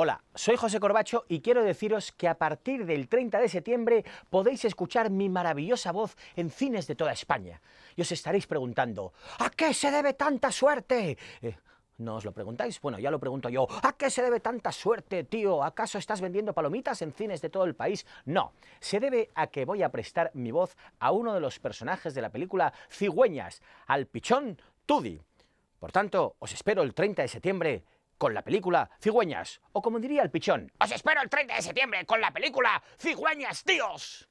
Hola, soy José Corbacho y quiero deciros que a partir del 30 de septiembre podéis escuchar mi maravillosa voz en cines de toda España. Y os estaréis preguntando, ¿a qué se debe tanta suerte? Eh, ¿No os lo preguntáis? Bueno, ya lo pregunto yo. ¿A qué se debe tanta suerte, tío? ¿Acaso estás vendiendo palomitas en cines de todo el país? No, se debe a que voy a prestar mi voz a uno de los personajes de la película Cigüeñas, al pichón Tudi. Por tanto, os espero el 30 de septiembre con la película Cigüeñas, o como diría el pichón, os espero el 30 de septiembre con la película Cigüeñas, tíos.